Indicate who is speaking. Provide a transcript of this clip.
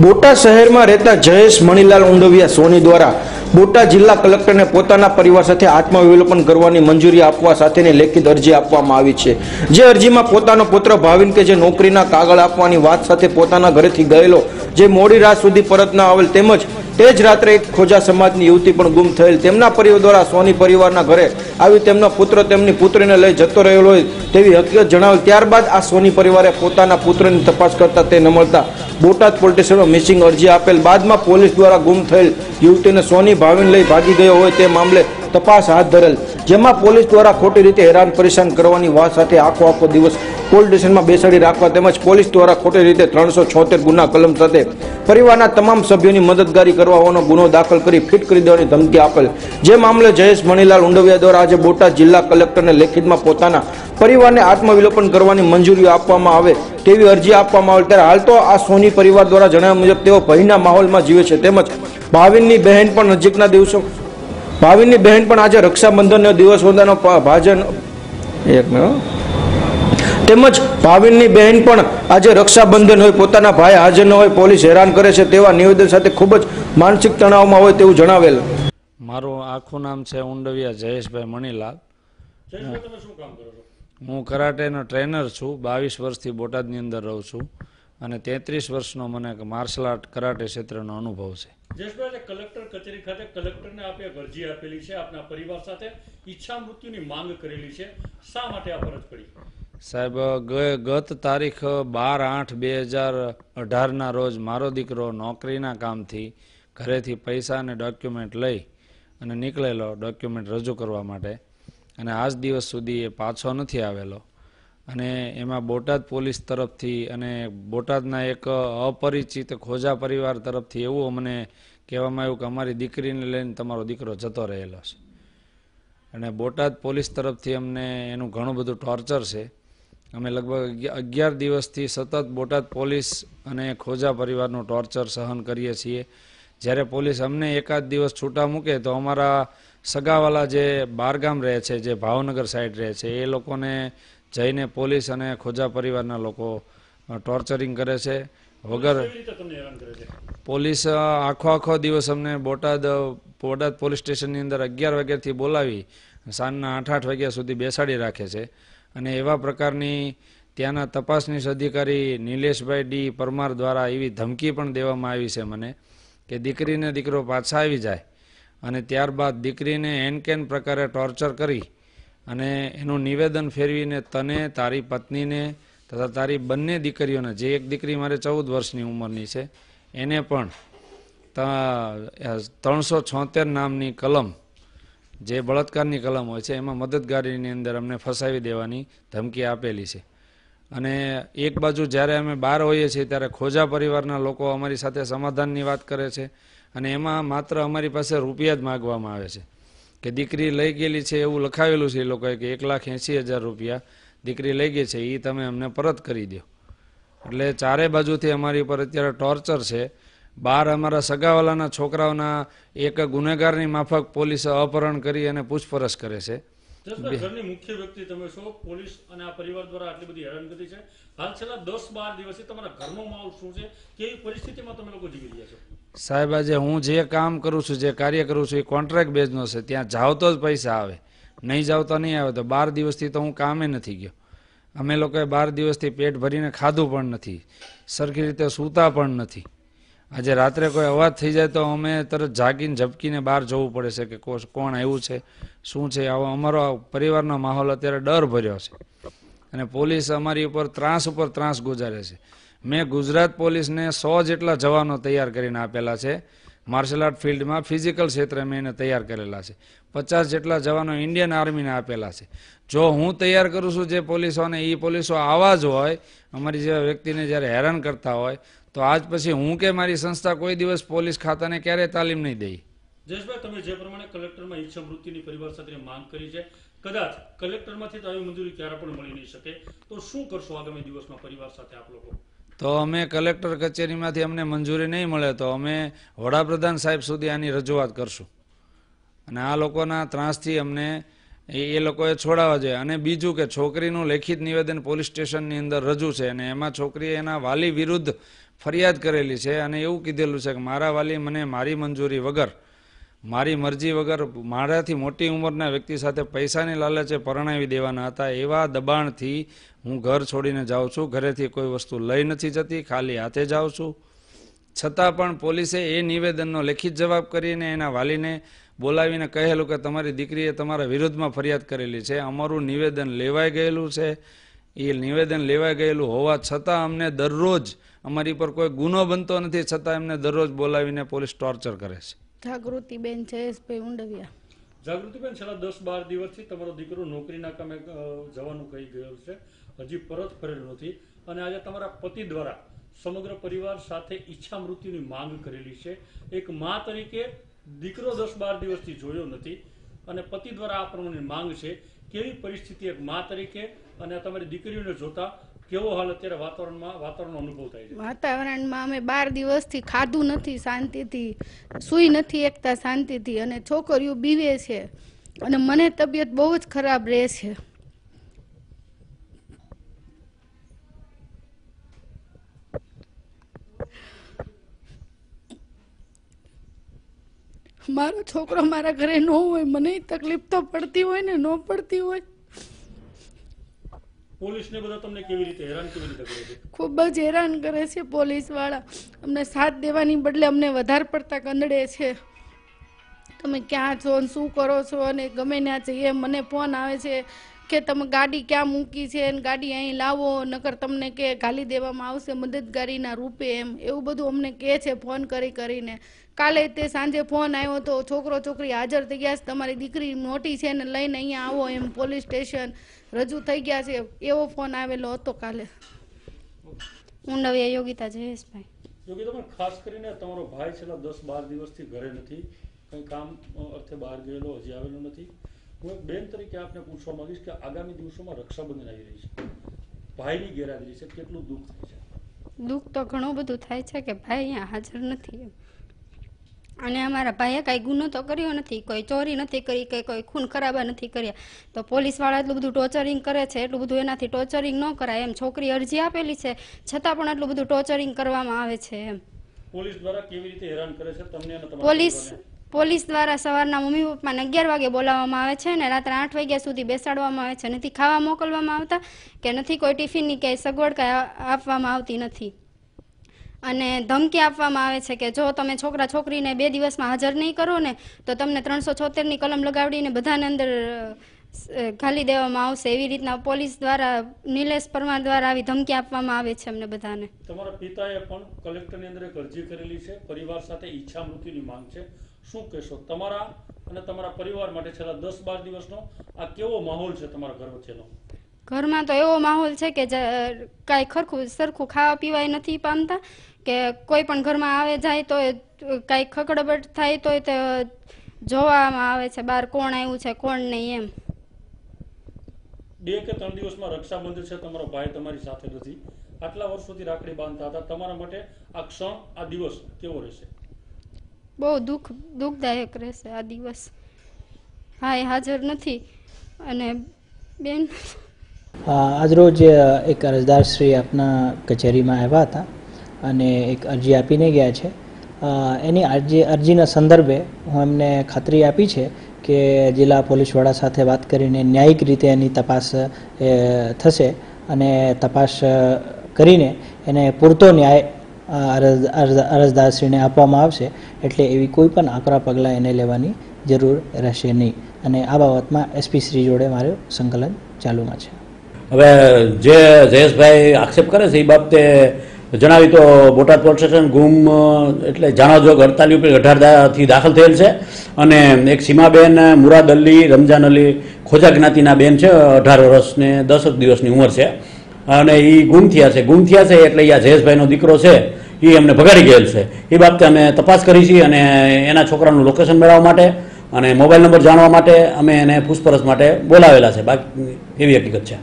Speaker 1: બોટા શહેરમાં રહેતા જયેશ મણીલાલ ઉંડવિયા સોની દ્વારા બોટાદ જિલ્લા કલેક્ટરને પોતાના પરિવાર સાથે આત્મવિલોપન કરવાની મંજૂરી આપવા સાથેની લેખિત અરજી આપવામાં આવી છે જે અરજીમાં પોતાનો પુત્ર ભાવિન કે જે નોકરીના કાગળ આપવાની વાત સાથે પોતાના ઘરેથી ગયેલો જે મોડી રાત સુધી પરત ન આવેલ તેમજ તે જ રાત્રે એક ખોજા સમાજની યુવતી પણ ગુમ થયેલ તેમના પરિવાર દ્વારા સોની પરિવારના ઘરે આવી તેમનો પુત્ર તેમની પુત્રીને લઈ જતો રહેલો હોય તેવી હકીકત જણાવેલ ત્યારબાદ આ સોની પરિવારે પોતાના પુત્રની તપાસ કરતા તે ન મળતા બોટાદ પોલીસ મિસિંગ અરજી આપેલ બાદમાં પોલીસ દ્વારા ગુમ થયેલ યુવતીને સોની ભાવીને લઈ ભાગી ગયો હોય તે મામલે તપાસ હાથ ધરેલ જેમાં પોલીસ દ્વારા ખોટી રીતે હેરાન પરેશાન કરવાની વાત સાથે આખો આખો દિવસ પોલીસ સ્ટેશનમાં બેસાડી રાખવા તેમજ પોલીસ દ્વારા ખોટી રીતે ત્રણસો છોતેર ગુના કલમ સાથે પરિવારના તમામ સભ્યોની મદદગારી કરવાનો ગુનો દાખલ કરી ફિટ કરી દેવાની ધમકી આપેલ જે મામલે જયેશ મણીલાલ ઉંડવિયા દ્વારા આજે બોટાદ જિલ્લા કલેક્ટરને લેખિતમાં પોતાના પરિવારને આત્મવિલોપન કરવાની મંજૂરી આપવામાં આવે તેવી અરજી આપવામાં આવે ત્યારે હાલ તો આ સોની પરિવાર દ્વારા જણાવ્યા મુજબ તેઓ ભયના માહોલમાં જીવે છે તેમજ ભાવિનની બહેન પણ નજીકના દિવસો ભાવિનની બહેન પણ આજે રક્ષાબંધનનો દિવસ હોવાનો ભાજન એક મિનિટ તેમજ ભાવિનની બહેન પણ આજે રક્ષાબંધન હોય પોતાના ભાઈ હાજર ન હોય પોલીસ હેરાન કરે છે તેવા નિવેદન સાથે ખૂબ જ માનસિક તણાવમાં હોય તેવું જણાવેલ
Speaker 2: મારું આખું નામ છે ઉંડવિયા જયેશભાઈ મણીલાલ હું કરાટેનો ટ્રેનર છું બાવીસ વર્ષથી બોટાદની અંદર રહું છું અને તેત્રીસ વર્ષનો મને માર્શલ આર્ટ કરાટે ક્ષેત્રનો અનુભવ
Speaker 3: છે કલેક્ટર કચેરી ખાતે કલેક્ટરને આપે અરજી આપેલી છે આપના પરિવાર સાથે ઈચ્છા મૃત્યુની માંગ કરેલી છે શા માટે આ ફરજ પડી
Speaker 2: સાહેબ ગત તારીખ બાર આઠ બે હજાર અઢારના રોજ મારો દીકરો નોકરીના કામથી ઘરેથી પૈસા અને ડોક્યુમેન્ટ લઈ અને નીકળેલો ડોક્યુમેન્ટ રજૂ કરવા માટે અને આજ દિવસ સુધી એ પાછો નથી આવેલો અને એમાં બોટાદ પોલીસ તરફથી અને બોટાદના એક અપરિચિત ખોજા પરિવાર તરફથી એવું અમને કહેવામાં આવ્યું કે અમારી દીકરીને લઈને તમારો દીકરો જતો રહેલો છે અને બોટાદ પોલીસ તરફથી અમને એનું ઘણું બધું ટોર્ચર છે અમે લગભગ અગિયાર દિવસથી સતત બોટાદ પોલીસ અને ખોજા પરિવારનું ટોર્ચર સહન કરીએ છીએ જ્યારે પોલીસ અમને એકાદ દિવસ છૂટા મૂકે તો અમારા સગાવાલા જે બારગામ રહે છે જે ભાવનગર સાઈડ રહે છે એ લોકોને જઈને પોલીસ અને ખોજા પરિવારના લોકો ટોર્ચરિંગ કરે છે વગર પોલીસ આખો આખો દિવસ અમને બોટાદ બોટાદ પોલીસ સ્ટેશનની અંદર અગિયાર વાગ્યાથી બોલાવી સાંજના આઠ આઠ વાગ્યા સુધી બેસાડી રાખે છે અને એવા પ્રકારની ત્યાંના તપાસનીશ અધિકારી નિલેશભાઈ ડી પરમાર દ્વારા એવી ધમકી પણ દેવામાં આવી છે મને કે દીકરીને દીકરો પાછા આવી જાય અને ત્યારબાદ દીકરીને એનકેન પ્રકારે ટોર્ચર કરી અને એનું નિવેદન ફેરવીને તને તારી પત્નીને તથા તારી બંને દીકરીઓને જે એક દીકરી મારે ચૌદ વર્ષની ઉંમરની છે એને પણ ત્રણસો છોતેર નામની કલમ જે બળાત્કારની કલમ હોય છે એમાં મદદગારીની અંદર અમને ફસાવી દેવાની ધમકી આપેલી છે અને એક બાજુ જ્યારે અમે બહાર હોઈએ છીએ ત્યારે ખોજા પરિવારના લોકો અમારી સાથે સમાધાનની વાત કરે છે અને એમાં માત્ર અમારી પાસે રૂપિયા જ માગવામાં આવે છે કે દીકરી લઈ ગયેલી છે એવું લખાવેલું છે એ લોકોએ કે એક લાખ એંસી હજાર રૂપિયા દીકરી લઈ ગઈ છે એ તમે અમને પરત કરી દો એટલે ચારે બાજુથી અમારી ઉપર અત્યારે ટોર્ચર છે બાર અમારા સગાવાલાના છોકરાઓના એક ગુનેગારની માફક પોલીસે અપહરણ કરી અને પૂછપરછ કરે છે
Speaker 3: મુખ્ય વ્યક્તિ તમે છો પોલીસ અને આ પરિવાર દ્વારા આટલી બધી હેરાનગતિ છે હાલ છેલ્લા દસ બાર દિવસથી તમારા ઘરનો માહોલ શું છે કેવી પરિસ્થિતિમાં તમે લોકો જીવી
Speaker 2: રહ્યા છો સાહેબ આજે હું જે કામ કરું છું જે કાર્ય કરું છું એ કોન્ટ્રાક્ટ બેઝનો છે ત્યાં જાવ તો જ પૈસા આવે નહીં જાવ તો નહીં આવે તો બાર દિવસથી તો હું કામે નથી ગયો અમે લોકોએ બાર દિવસથી પેટ ભરીને ખાધું પણ નથી સરખી રીતે સૂતા પણ નથી આજે રાત્રે કોઈ અવાજ થઈ જાય તો અમે તરત જાગીને ઝબકીને બહાર જવું પડે છે કે કોણ આવ્યું છે શું છે આવો અમારો પરિવારનો માહોલ અત્યારે ડર ભર્યો છે અને પોલીસ અમારી ઉપર ત્રાસ ઉપર ત્રાસ ગુજારે છે મેં ગુજરાત પોલીસને સો જેટલા જવાનો તૈયાર કરીને આપેલા છે માર્શલ આર્ટ ફિલ્ડમાં ફિઝિકલ ક્ષેત્રે મેં એને તૈયાર કરેલા છે પચાસ જેટલા જવાનો ઇન્ડિયન આર્મીને આપેલા છે જો હું તૈયાર કરું છું જે પોલીસોને એ પોલીસો આવા જ હોય અમારી જેવા વ્યક્તિને જ્યારે હેરાન કરતા હોય તો આજ પછી હું કે મારી સંસ્થા કોઈ દિવસ પોલીસ ખાતાને ક્યારે તાલીમ નહીં દઈ
Speaker 3: જયેશભાઈ તમે જે પ્રમાણે કલેક્ટરમાં ઈચ્છા મૃત્યુની પરિવાર સાથે માંગ કરી છે કદાચ કલેક્ટરમાંથી આવી મંજૂરી ક્યારે પણ મળી નહીં શકે તો શું કરશો આગામી દિવસમાં પરિવાર સાથે આપ લોકો
Speaker 2: તો અમે કલેક્ટર કચેરીમાંથી અમને મંજૂરી નહીં મળે તો અમે વડાપ્રધાન સાહેબ સુધી આની રજૂઆત કરશું અને આ લોકોના ત્રાસથી અમને એ લોકોએ છોડાવવા જોઈએ અને બીજું કે છોકરીનું લેખિત નિવેદન પોલીસ સ્ટેશનની અંદર રજૂ છે અને એમાં છોકરીએ એના વાલી વિરુદ્ધ ફરિયાદ કરેલી છે અને એવું કીધેલું છે કે મારા વાલી મને મારી મંજૂરી વગર મારી મરજી વગર મારાથી મોટી ઉંમરના વ્યક્તિ સાથે પૈસાની લાલચે પરણાવી દેવાના હતા એવા દબાણથી હું ઘર છોડીને જાઉં છું ઘરેથી કોઈ વસ્તુ લઈ નથી જતી ખાલી હાથે જાઉં છું છતાં પણ પોલીસે એ નિવેદનનો લેખિત જવાબ કરીને એના વાલીને બોલાવીને કહેલું કે તમારી દીકરીએ તમારા વિરુદ્ધમાં ફરિયાદ કરેલી છે અમારું નિવેદન લેવાઈ ગયેલું છે એ નિવેદન લેવાઈ ગયેલું હોવા છતાં અમને દરરોજ અમારી પર કોઈ ગુનો બનતો નથી છતાં એમને દરરોજ બોલાવીને પોલીસ ટોર્ચર કરે
Speaker 4: છે જાગૃતિબેન છે ઉંડવિયા
Speaker 3: જાગૃતિબેન છેલ્લા દસ બાર દિવસથી તમારો દીકરો નોકરીના કામે જવાનું કહી ગયો છે હજી પરત ફરેલો નથી અને આજે તમારા પતિ દ્વારા સમગ્ર પરિવાર સાથે ઈચ્છા મૃત્યુની માંગ કરેલી છે એક મા તરીકે દીકરો દસ બાર દિવસથી જોયો નથી અને પતિ દ્વારા આ પ્રમાણેની માંગ છે કેવી પરિસ્થિતિ એક મા તરીકે અને તમારી દીકરીઓને જોતા કેવો હાલ અત્યારે વાતાવરણમાં વાતાવરણનો અનુભવ થાય છે
Speaker 4: વાતાવરણમાં અમે બાર દિવસથી ખાધું નથી શાંતિથી સુઈ નથી એકતા શાંતિથી અને છોકરીઓ બીવે છે અને મને તબિયત બહુ જ ખરાબ રહે છે મારો છોકરો મારા ઘરે ન હોય મને તકલીફ તો પડતી હોય ને ન પડતી હોય
Speaker 3: પોલીસને બધા તમને કેવી રીતે હેરાન કેવી રીતે કરે છે
Speaker 4: ખૂબ જ હેરાન કરે છે પોલીસવાળા અમને સાથ દેવાની બદલે અમને વધારે પડતા કંદડે છે તમે ક્યાં છો ને શું કરો છો અને ગમે ત્યાં જઈએ મને ફોન આવે છે કે તમે ગાડી ક્યાં મૂકી છે અને ગાડી અહીં લાવો નકર તમને કે ગાલી દેવામાં આવશે મદદગારીના રૂપે એમ એવું બધું અમને કહે છે ફોન કરી કરીને કાલે તે સાંજે ફોન આવ્યો તો છોકરો છોકરી હાજર થઈ ગયા છે તમારી દીકરી મોટી છે ને લઈને અહીંયા આવો એમ પોલીસ સ્ટેશન રજૂ થઈ ગયા છે એવો ફોન આવેલો હતો કાલે હું નવ્યા યોગિતા જયેશભાઈ
Speaker 3: ખાસ કરીને તમારો ભાઈ છેલ્લા દસ બાર દિવસથી ઘરે નથી કંઈ કામ અર્થે બહાર ગયેલો હજી આવેલો નથી હું એક બેન તરીકે આપને પૂછવા માંગીશ કે આગામી દિવસોમાં રક્ષાબંધન આવી રહી છે ભાઈની ગેરહાજરી છે કેટલું દુઃખ થાય
Speaker 5: છે દુઃખ તો ઘણું બધું થાય છે કે ભાઈ અહીંયા હાજર નથી અને અમારા ભાઈએ કાંઈ ગુનો તો કર્યો નથી કોઈ ચોરી નથી કરી કે કોઈ ખૂન ખરાબા નથી કર્યા તો પોલીસવાળા એટલું બધું ટોર્ચરિંગ કરે છે એટલું બધું એનાથી ટોર્ચરિંગ ન કરાય એમ છોકરી અરજી આપેલી છે છતાં પણ એટલું બધું ટોર્ચરિંગ કરવામાં આવે છે એમ
Speaker 3: પોલીસ દ્વારા કેવી રીતે હેરાન કરે છે તમને પોલીસ
Speaker 5: પોલીસ દ્વારા સવારના મમ્મી પપ્પાને અગિયાર વાગે બોલાવવામાં આવે છે અને રાત્રે આઠ વાગ્યા સુધી બેસાડવામાં આવે છે નથી ખાવા મોકલવામાં આવતા કે નથી કોઈ ટિફિનની ક્યાંય સગવડ કાંઈ આપવામાં આવતી નથી અને ધમકી આપવામાં આવે છે કે જો તમે છોકરા છોકરીને બે દિવસમાં હાજર નહીં કરો ને તો તમને ત્રણસો છોતેરની કલમ લગાવડીને બધાને અંદર ખાલી દેવામાં આવશે એવી રીતના પોલીસ દ્વારા નિલેશ પરમાર દ્વારા આવી ધમકી આપવામાં આવે છે અમને બધાને
Speaker 3: તમારા પિતાએ પણ કલેક્ટરની અંદર અરજી કરેલી છે પરિવાર સાથે ઈચ્છા મૃત્યુની માંગ છે શું કહેશો તમારા અને તમારા પરિવાર માટે છેલ્લા દસ બાર દિવસનો આ કેવો માહોલ છે તમારા ઘર વચ્ચેનો
Speaker 5: ઘરમાં તો એવો માહોલ છે કે કાંઈ ખરખું સરખું ખાવા પીવાય નથી પામતા કે કોઈ પણ ઘરમાં આવે જાય તો કાંઈ ખકડબટ થાય તો તે જોવામાં આવે છે બહાર કોણ આવ્યું છે કોણ નહીં એમ
Speaker 3: બે કે ત્રણ દિવસમાં રક્ષાબંધન છે તમારો ભાઈ તમારી સાથે નથી આટલા વર્ષોથી રાખડી બાંધતા હતા તમારા માટે આ ક્ષણ આ દિવસ કેવો રહેશે
Speaker 5: બહુ દુઃખ દુઃખદાયક રહેશે આ દિવસ હા એ હાજર નથી અને બેન
Speaker 1: આજરોજ એક અરજદાર શ્રી આપના કચેરીમાં આવ્યા હતા અને એક અરજી આપીને ગયા છે એની અરજી અરજીના સંદર્ભે હું એમને ખાતરી આપી છે કે જિલ્લા પોલીસવાળા સાથે વાત કરીને ન્યાયિક રીતે એની તપાસ થશે અને તપાસ કરીને એને પૂરતો ન્યાય અરજદારશ્રીને આપવામાં આવશે એટલે એવી કોઈ પણ આકરા પગલાં એને લેવાની જરૂર રહેશે નહીં અને આ બાબતમાં એસપી શ્રી જોડે મારે સંકલન ચાલુમાં છે
Speaker 3: હવે જે જયેશભાઈ આક્ષેપ કરે છે એ બાબતે જણાવી તો બોટાદ પોલીસ સ્ટેશન ગુમ એટલે જાણાજોગ અડતાલીસ ઉપર અઢારથી દાખલ થયેલ છે અને એક સીમાબેન મુરાદ અલી રમજાન અલી ખોજા જ્ઞાતિના બેન છે અઢાર વર્ષને દસ દિવસની ઉંમર છે અને એ ગુમ થયા છે ગુમ થયા છે એટલે આ જયેશભાઈનો દીકરો છે એ અમને ભગાડી ગયેલ છે એ બાબતે અમે તપાસ કરી છીએ અને એના છોકરાનું લોકેશન મેળવવા માટે અને મોબાઈલ નંબર જાણવા માટે અમે એને પૂછપરછ માટે બોલાવેલા છે બાકી એવી હકીકત છે